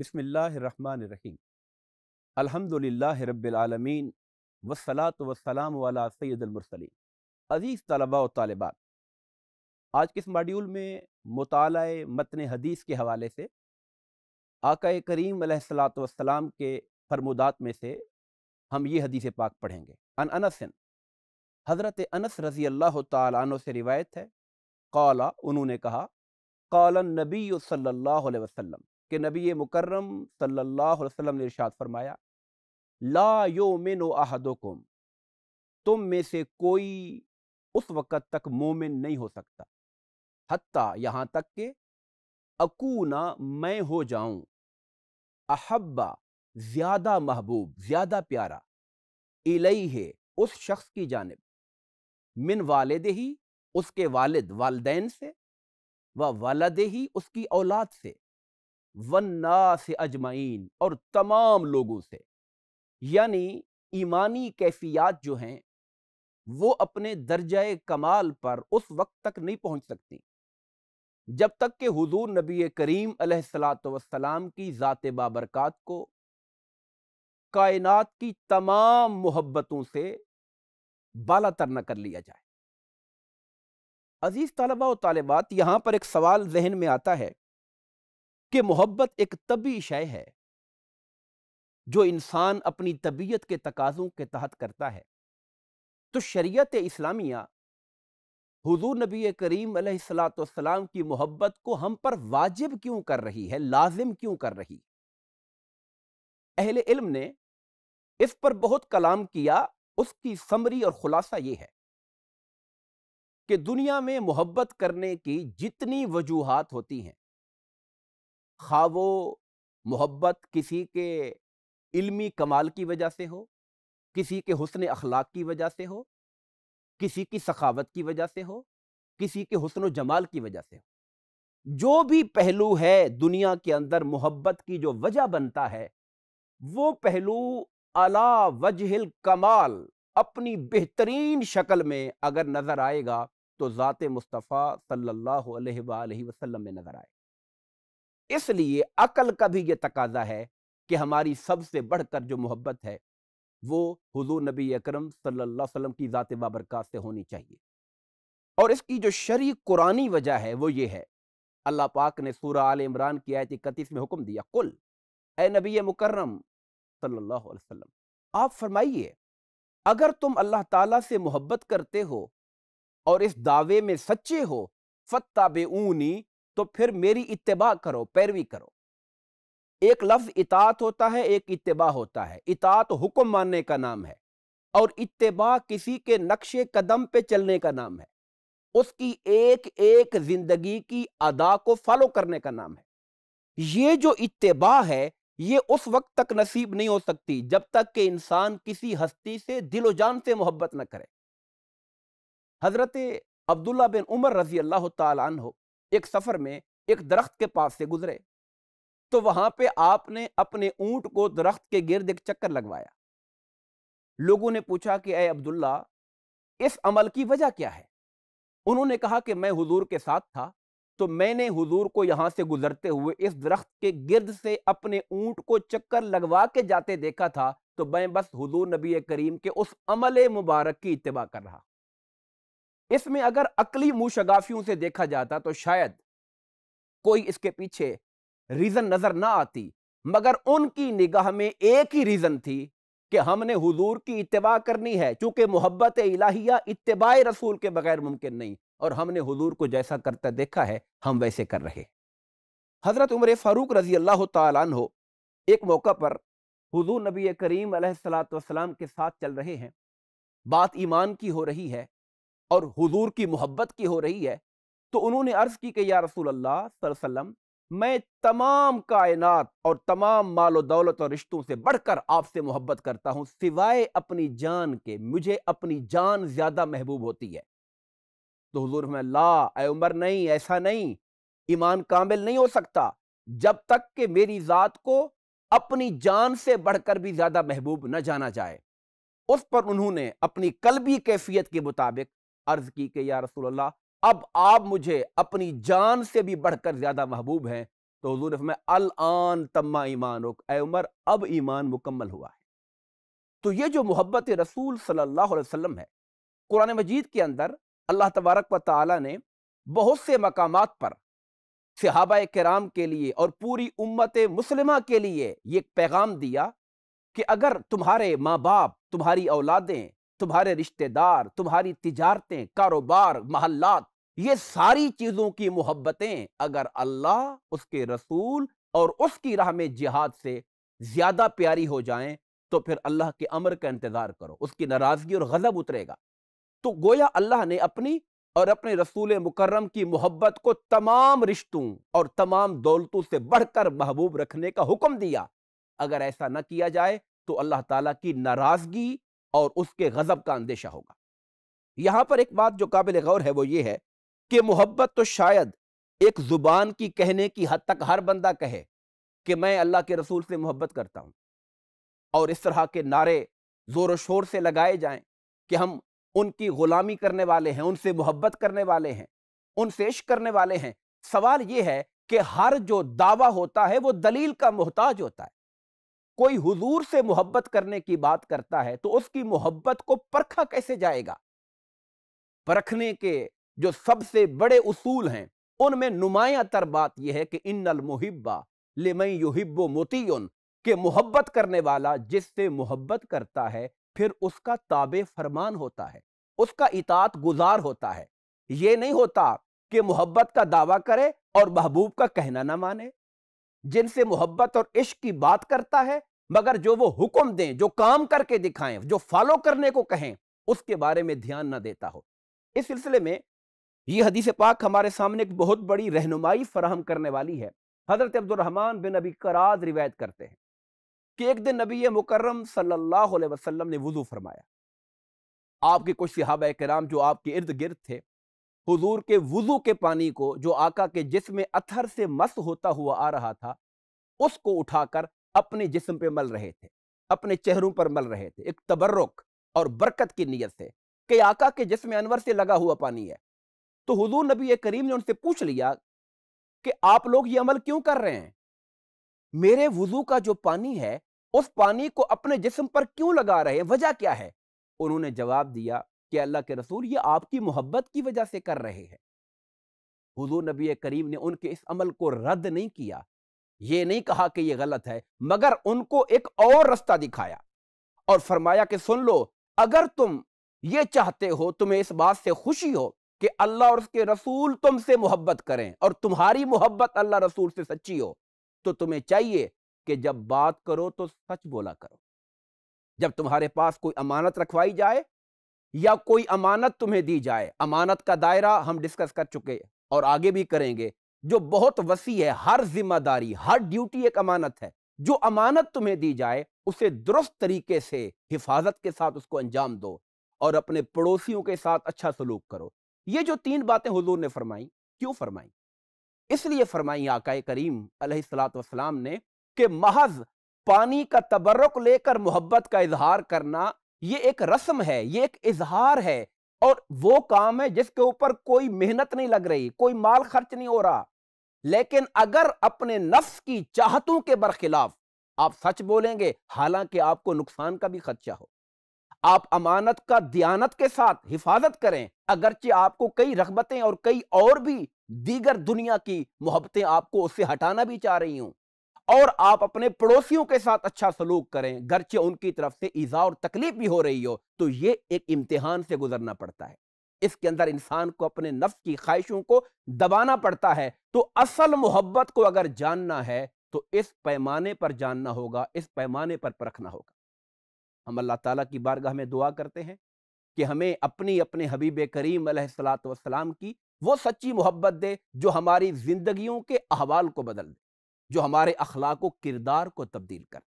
बसमीम अलहमदिल्ला रबालमीन वसलात वसलाम वाला सैदमरसलिन अज़ीज़ तलबा व तालबात आज के इस मॉड्यूल में मताल मतन हदीस के हवाले से आका करीम वसलाम के फरमुदात में से हम ये हदीस पाक पढ़ेंगे अन अनसन हज़रत अनस रज़ी अल्लाह तु से रिवायत है कौला उन्होंने कहा कौलन नबी सल्लल्लाहु अलैहि वसल्लम कि नबी मुकर्रम सल्लल्लाहु अलैहि वसल्लम ने इरशाद फरमाया ला यो मिन आहदुकुम तुम में से कोई उस वक़्त तक मोमिन नहीं हो सकता हत्ता यहाँ तक के अकूना मैं हो जाऊं अहब्बा ज़्यादा महबूब ज़्यादा प्यारा इलई है उस शख्स की जानब मिन वालद ही उसके वालिद वालदेन से व वा वालदे ही उसकी औलाद से वन्ना से अजमाइन और तमाम लोगों से यानी ईमानी कैफियात जो हैं वो अपने दर्जा कमाल पर उस वक्त तक नहीं पहुंच सकती जब तक कि हुजूर नबी करीम सलाम की ज़ात बाबरकत को कायनात की तमाम मोहब्बतों से बाला तर न कर लिया जाए अजीज़ तलबा और तालबात यहाँ पर एक सवाल जहन में आता है कि मोहब्बत एक तबी शय है जो इंसान अपनी तबीयत के तकाज़ों के तहत करता है तो शरीयत इस्लामिया हुजूर नबी करीम सलाम की मोहब्बत को हम पर वाजिब क्यों कर रही है लाजिम क्यों कर रही अहले इल्म ने इस पर बहुत कलाम किया उसकी समरी और खुलासा ये है कि दुनिया में मोहब्बत करने की जितनी वजूहत होती हैं खा वो मोहब्बत किसी के इल्मी कमाल की वजह से हो किसी के हुसन अखलाक की वजह से हो किसी की सखावत की वजह से हो किसी के हुसन जमाल की वजह से हो जो भी पहलू है दुनिया के अंदर मोहब्बत की जो वजह बनता है वो पहलू अला वजहिल कमाल अपनी बेहतरीन शक्ल में अगर नज़र आएगा तो ज़ात मुस्तफ़ा सल्लल्लाहु अलैहि वसल्लम में नज़र आएगा इसलिए अकल का भी ये तकाजा है कि हमारी सबसे बढ़कर जो मोहब्बत है वो हुजूर नबी अकरम सल्लल्लाहु अलैहि वसल्लम की ज़ात बाबरकत से होनी चाहिए और इसकी जो शरी कुरानी वजह है वो ये है अल्लाह पाक ने सूरह आल इमरान की आयत इकतीस में हुक्म दिया कुल ए नबी मुकर्रम सल्लल्लाहु अलैहि वसल्लम आप फरमाइए अगर तुम अल्लाह ताला से मोहब्बत करते हो और इस दावे में सच्चे हो फत्ताबे ऊनी तो फिर मेरी इतबा करो पैरवी करो एक लफ्ज इतात होता है एक इतबा होता है इतात हुक्म मानने का नाम है और इतबा किसी के नक्शे कदम पे चलने का नाम है उसकी एक एक जिंदगी की अदा को फॉलो करने का नाम है ये जो इतबा है ये उस वक्त तक नसीब नहीं हो सकती जब तक कि इंसान किसी हस्ती से दिलो जान से मोहब्बत न करे हजरत अब्दुल्ला बिन उमर रजी अल्लाह तन हो एक सफर में एक दरख्त के पास से गुजरे तो वहां पे आपने अपने ऊंट को दरख्त के गिर्द एक चक्कर लगवाया लोगों ने पूछा कि अय अब्दुल्ला इस अमल की वजह क्या है उन्होंने कहा कि मैं हुजूर के साथ था तो मैंने हुजूर को यहाँ से गुजरते हुए इस दरख्त के गिर्द से अपने ऊंट को चक्कर लगवा के जाते देखा था तो मैं बस हुजूर नबी करीम के उस अमल मुबारक की इतबा कर रहा इसमें अगर अकली शगाफियों से देखा जाता तो शायद कोई इसके पीछे रीजन नजर ना आती मगर उनकी निगाह में एक ही रीजन थी कि हमने हुजूर की इतबा करनी है चूंकि मोहब्बत इलाहिया इतबा रसूल के बगैर मुमकिन नहीं और हमने हुजूर को जैसा करता देखा है हम वैसे कर रहे हजरत उमर फारूक रजी अल्लाह तु एक मौका पर हुजूर नबी करीम सलाम के साथ चल रहे हैं बात ईमान की हो रही है और हुजूर की मोहब्बत की हो रही है तो उन्होंने अर्ज की कि या रसूल अल्लाह वसल्लम मैं तमाम कायनात और तमाम मालो दौलत और रिश्तों से बढ़कर आपसे मोहब्बत करता हूँ सिवाय अपनी जान के मुझे अपनी जान ज़्यादा महबूब होती है तो हजूर में ला उमर नहीं ऐसा नहीं ईमान कामिल नहीं हो सकता जब तक कि मेरी ज़ात को अपनी जान से बढ़कर भी ज़्यादा महबूब न जाना जाए उस पर उन्होंने अपनी कलबी कैफियत के मुताबिक अर्ज की कि या रसूल अल्लाह अब आप मुझे अपनी जान से भी बढ़कर ज़्यादा महबूब हैं तो हजूर अल आन तम्मा ईमान उमर अब ईमान मुकम्मल हुआ है तो ये जो मोहब्बत रसूल सल्लल्लाहु अलैहि वसल्लम है कुरान मजीद के अंदर अल्लाह तबारक व ताली ने बहुत से मकाम पर सिहाबा कराम के लिए और पूरी उम्मत मुसलिमा के लिए ये पैगाम दिया कि अगर तुम्हारे माँ बाप तुम्हारी औलादें तुम्हारे रिश्तेदार तुम्हारी तिजारतें कारोबार महल्लात ये सारी चीज़ों की मोहब्बतें अगर अल्लाह उसके रसूल और उसकी राह में जिहाद से ज़्यादा प्यारी हो जाएं तो फिर अल्लाह के अमर का इंतज़ार करो उसकी नाराज़गी और गज़ब उतरेगा तो गोया अल्लाह ने अपनी और अपने रसूल मुकर्रम की मोहब्बत को तमाम रिश्तों और तमाम दौलतों से बढ़कर महबूब रखने का हुक्म दिया अगर ऐसा न किया जाए तो अल्लाह ताला की नाराज़गी और उसके गजब का अंदेशा होगा यहां पर एक बात जो काबिल गौर है वो ये है कि मोहब्बत तो शायद एक जुबान की कहने की हद तक हर बंदा कहे कि मैं अल्लाह के रसूल से मोहब्बत करता हूँ और इस तरह के नारे ज़ोर शोर से लगाए जाएं कि हम उनकी ग़ुलामी करने वाले हैं उनसे मोहब्बत करने वाले हैं उनसे इश्क करने वाले हैं सवाल यह है कि हर जो दावा होता है वो दलील का मोहताज होता है कोई हुजूर से मोहब्बत करने की बात करता है तो उसकी मोहब्बत को परखा कैसे जाएगा परखने के जो सबसे बड़े उसूल हैं उनमें नुमाया तर बात यह है कि अल मुहिब्बा लिमई युहिब्बो मोतीन के मोहब्बत करने वाला जिससे मोहब्बत करता है फिर उसका ताबे फरमान होता है उसका इतात गुजार होता है ये नहीं होता कि मोहब्बत का दावा करे और महबूब का कहना ना माने जिनसे मोहब्बत और इश्क की बात करता है मगर जो वो हुक्म दें जो काम करके दिखाएं जो फॉलो करने को कहें उसके बारे में ध्यान ना देता हो इस सिलसिले में ये हदीस पाक हमारे सामने एक बहुत बड़ी रहनुमाई फराहम करने वाली है हज़रत अब्दुलरहमान बिन अबी कराज रिवायत करते हैं कि एक दिन नबी मुकर्रम सल्लल्लाहु अलैहि वसल्लम ने वज़ू फरमाया आपके कुछ सिहाब कराम जो आपके इर्द गिर्द थे हुजूर के वज़ू के पानी को जो आका के जिसम अथर से मस होता हुआ आ रहा था उसको उठाकर अपने जिसम पे मल रहे थे अपने चेहरों पर मल रहे थे एक तबर्रुक और बरकत की नीयत से कि आका के जिसम अनवर से लगा हुआ पानी है तो हुजूर नबी करीम ने उनसे पूछ लिया कि आप लोग ये अमल क्यों कर रहे हैं मेरे वजू का जो पानी है उस पानी को अपने जिसम पर क्यों लगा रहे हैं वजह क्या है उन्होंने जवाब दिया कि अल्लाह के रसूल ये आपकी मोहब्बत की वजह से कर रहे हैं हुजूर नबी करीम ने उनके इस अमल को रद्द नहीं किया ये नहीं कहा कि ये गलत है मगर उनको एक और रास्ता दिखाया और फरमाया कि सुन लो अगर तुम ये चाहते हो तुम्हें इस बात से खुशी हो कि अल्लाह और उसके रसूल तुमसे मोहब्बत करें और तुम्हारी मोहब्बत अल्लाह रसूल से सच्ची हो तो तुम्हें चाहिए कि जब बात करो तो सच बोला करो जब तुम्हारे पास कोई अमानत रखवाई जाए या कोई अमानत तुम्हें दी जाए अमानत का दायरा हम डिस्कस कर चुके और आगे भी करेंगे जो बहुत वसी है हर जिम्मेदारी हर ड्यूटी एक अमानत है जो अमानत तुम्हें दी जाए उसे दुरुस्त तरीके से हिफाजत के साथ उसको अंजाम दो और अपने पड़ोसियों के साथ अच्छा सलूक करो ये जो तीन बातें हुजूर ने फरमाई क्यों फरमाई इसलिए फरमाई आकाए करीम सलाम ने कि महज पानी का तबर्रक लेकर मोहब्बत का इजहार करना ये एक रस्म है ये एक इजहार है और वो काम है जिसके ऊपर कोई मेहनत नहीं लग रही कोई माल खर्च नहीं हो रहा लेकिन अगर अपने नफ्स की चाहतों के बरखिलाफ आप सच बोलेंगे हालांकि आपको नुकसान का भी खदशा हो आप अमानत का दियानत के साथ हिफाजत करें अगरचे आपको कई रगबतें और कई और भी दीगर दुनिया की मोहब्बतें आपको उससे हटाना भी चाह रही हूं और आप अपने पड़ोसियों के साथ अच्छा सलूक करें गर्चे उनकी तरफ से ईजा और तकलीफ भी हो रही हो तो ये एक इम्तिहान से गुजरना पड़ता है इसके अंदर इंसान को अपने नफ्स की ख्वाहिशों को दबाना पड़ता है तो असल मोहब्बत को अगर जानना है तो इस पैमाने पर जानना होगा इस पैमाने पर परखना होगा हम अल्लाह ताला की बारगाह में दुआ करते हैं कि हमें अपनी अपने हबीब करीम सलाम की वो सच्ची मोहब्बत दे जो हमारी जिंदगियों के अहवाल को बदल दे जो हमारे अखलाक किरदार को तब्दील कर